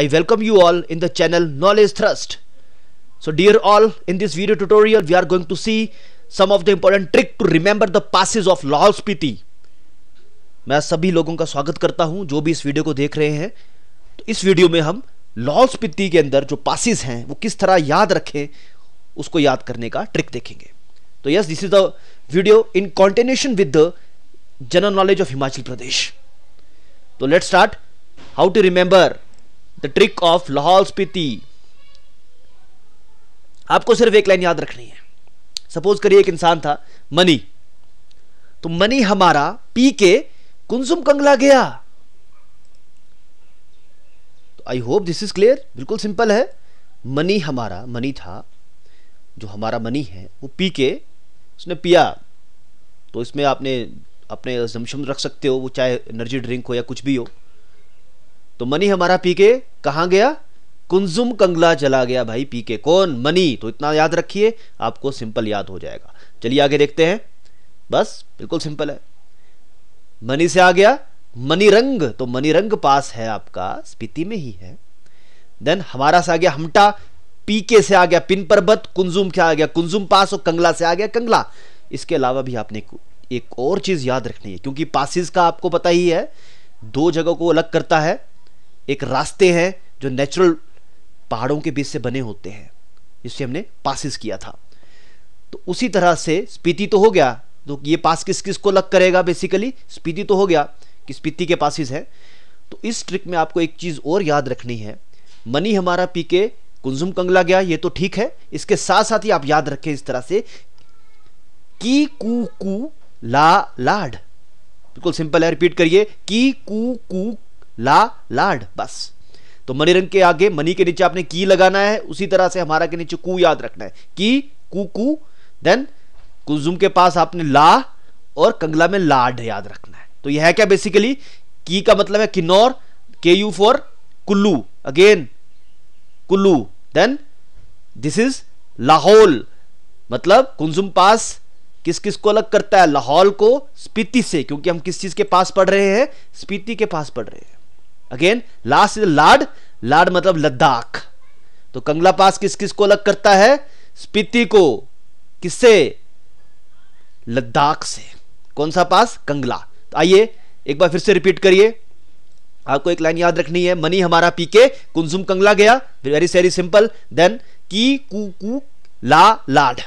I welcome you all in the channel Knowledge Thrust. So dear all, in this video tutorial we are going to see some of the important trick to remember the passes of Lahore Spiti. मैं सभी लोगों का स्वागत करता हूं जो भी इस वीडियो को देख रहे हैं तो इस वीडियो में हम लाहौल स्पीति के अंदर जो पासिस हैं वो किस तरह याद रखें उसको याद करने का ट्रिक देखेंगे तो yes this is the video in continuation with the general knowledge of Himachal Pradesh तो let start how to remember trick of Lahaul Spiti आपको सिर्फ एक लाइन याद रखनी है सपोज करिए एक इंसान था मनी तो मनी हमारा पी के कुंसुम कंगला गया तो I hope this is clear बिल्कुल सिंपल है मनी हमारा मनी था जो हमारा मनी है वो पी के उसने पिया तो इसमें आपने अपने जमशम रख सकते हो वो चाहे एनर्जी ड्रिंक हो या कुछ भी हो तो मनी हमारा पीके कहां गया कुंजुम कंगला चला गया भाई पीके कौन मनी तो इतना याद रखिए आपको सिंपल याद हो जाएगा चलिए आगे देखते हैं बस बिल्कुल सिंपल है मनी से आ गया मनीरंग तो मनीरंग पास है आपका स्पीति में ही है देन हमारा से आ गया हमटा पीके से आ गया पिन पर्वत कुंजुम क्या आ गया कुंजुम पास और कंगला से आ गया कंगला इसके अलावा भी आपने एक और चीज याद रखनी है क्योंकि पासिस का आपको पता ही है दो जगह को अलग करता है एक रास्ते हैं जो नेचुरल पहाड़ों के बीच से बने होते हैं जिससे हमने पासिस किया था तो उसी तरह से स्पीति तो हो गया तो ये पास किस किस को लग करेगा बेसिकली स्पीति तो हो गया कि स्पीति के पासिस हैं तो इस ट्रिक में आपको एक चीज़ और याद रखनी है मनी हमारा पी के कुंजुम कंगला गया ये तो ठीक है इसके साथ साथ ही आप याद रखें इस तरह से की कू कू ला लाड बिल्कुल सिंपल है रिपीट करिए की कू कू ला लाड बस तो रंग के आगे मनी के नीचे आपने की लगाना है उसी तरह से हमारा के नीचे कू याद रखना है की कू कू देन कुजुम के पास आपने ला और कंगला में लाड याद रखना है तो यह है क्या बेसिकली की का मतलब है किन्नौर के U for Kullu again Kullu then this is Lahaul मतलब कुंजुम पास किस किस को अलग करता है लाहौल को स्पीति से क्योंकि हम किस चीज के पास पढ़ रहे हैं स्पीति के पास पढ़ रहे हैं अगेन लास्ट इज लाड लाड मतलब लद्दाख तो कंगला पास किस किस को अलग करता है स्पीति को किससे लद्दाख से कौन सा पास कंगला तो आइए एक बार फिर से रिपीट करिए आपको एक लाइन याद रखनी है मनी हमारा पीके कुंजुम कंगला गया वेरी वेरी सिंपल देन की कू कू ला लाड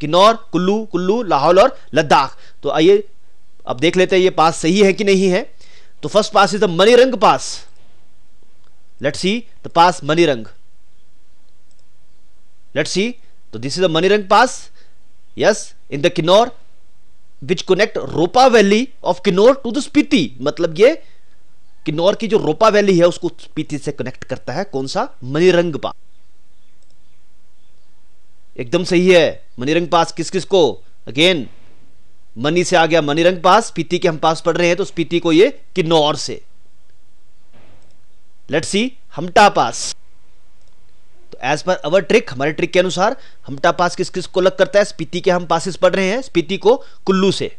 किन्नौर कुल्लू कुल्लू लाहौल और लद्दाख तो आइए अब देख लेते हैं ये पास सही है कि नहीं है तो first pass is the Manirang pass let see the pass Mani let see तो this is the Manirang pass yes in the Kinnaur which connect Ropa valley of Kinnaur to the Spiti मतलब ये किन्नौर की जो रोपा वैली है उसको स्पीति से कनेक्ट करता है कौन सा मनीरंग पास एकदम सही है मनीरंग पास किस किस को अगेन मनी से आ गया मनीरंग पास स्पीति के हम पास पढ़ रहे हैं तो स्पीति को ये किन्नौर से लेट सी हमटा पास तो एज पर अवर ट्रिक हमारे ट्रिक के अनुसार हमटा पास किस किस को लग करता है स्पीति के हम पासिस पढ़ रहे हैं स्पीति को कुल्लू से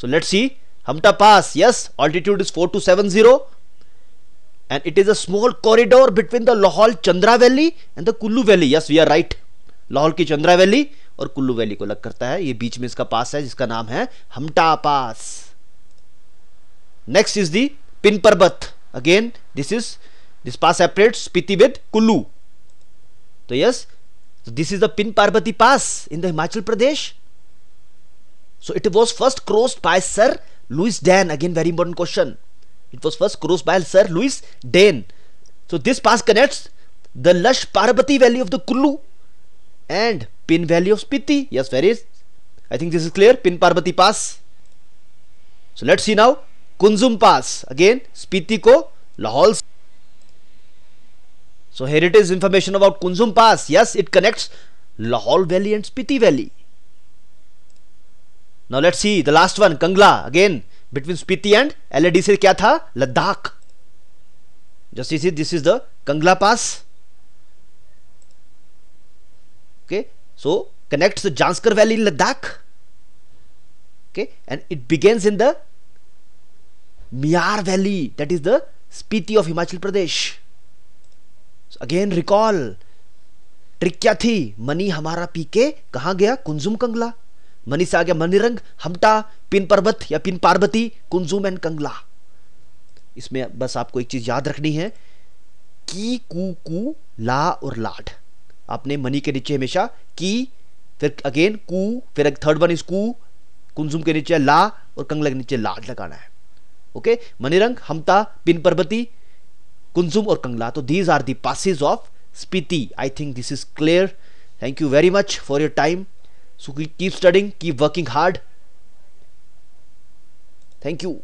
so let see Hamta pass yes altitude is four two seven zero and it is a small corridor between the Lahaul Chandra valley and the Kullu valley yes we are right Lahaul की चंद्रा वैली और कुल्लू वैली को अलग करता है ये बीच में इसका पास है जिसका नाम है Hamta pass next is the Pin Parvat again this is this pass separate Spiti with Kullu तो yes this is the Pin Parvati pass in the Himachal Pradesh so it was first cross by sir Louis Dane again very important question it was first cross by sir Louis Dane so this pass connect the lush Parvati valley of the Kullu and pin value of Spiti. Yes, where is? I think this is clear. Pin Parvati Pass. So let's see now. Kunzum Pass. Again, Spiti ko Lahore. So here it is information about Kunzum Pass. Yes, it connects Lahore Valley and Spiti Valley. Now let's see the last one, Kangla. Again, between Spiti and LAD से क्या Ladakh. Just see, this is the Kangla Pass. okay so connects the Janskar Valley in Ladakh okay and it begins in the Miar Valley that is the Spiti of Himachal Pradesh so again recall trick क्या थी money हमारा पीके कहाँ गया कुंजुम कंगला money से आ गया मनीरंग हमटा पिन पर्वत या Pin Parvati Kunzum and Kangla इसमें बस आपको एक चीज याद रखनी है की कू कू ला और लाठ आपने मनी के नीचे हमेशा की फिर अगेन कू फिर थर्ड वन इज कू कुंजुम के नीचे ला और कंगला के नीचे लाड लगाना है ओके रंग हमता पिन पर्वती कुंजुम और कंगला तो these are the passes of Spiti I think this is clear thank you very much for your time so keep studying keep working hard thank you